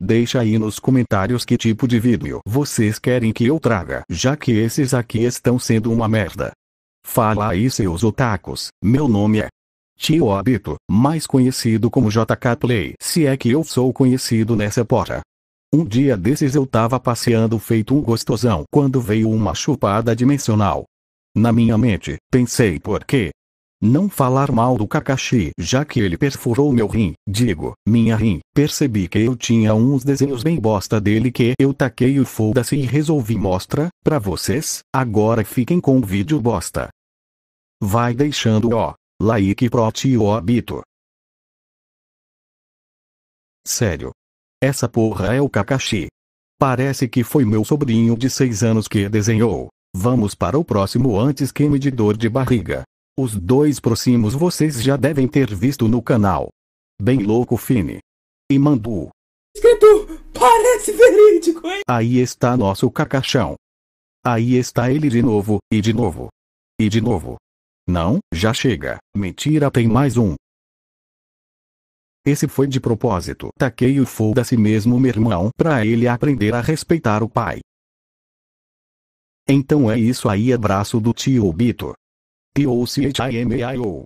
Deixa aí nos comentários que tipo de vídeo vocês querem que eu traga, já que esses aqui estão sendo uma merda. Fala aí seus otakus, meu nome é Tio Abito, mais conhecido como JK Play, se é que eu sou conhecido nessa porra. Um dia desses eu tava passeando feito um gostosão quando veio uma chupada dimensional. Na minha mente, pensei por quê? Não falar mal do Kakashi, já que ele perfurou meu rim, digo, minha rim, percebi que eu tinha uns desenhos bem bosta dele que eu taquei o foda-se e resolvi mostra, pra vocês, agora fiquem com o vídeo bosta. Vai deixando ó, like prot e óbito. Sério. Essa porra é o Kakashi. Parece que foi meu sobrinho de 6 anos que desenhou. Vamos para o próximo antes que me dê dor de barriga. Os dois próximos vocês já devem ter visto no canal. Bem louco Fini. E Mandu. Escrito, parece verídico, hein? Aí está nosso cacachão. Aí está ele de novo, e de novo. E de novo. Não, já chega. Mentira, tem mais um. Esse foi de propósito. Taquei o foda-se mesmo, meu irmão, pra ele aprender a respeitar o pai. Então é isso aí, abraço do tio Bito. P-O-C-H-I-M-A-I-O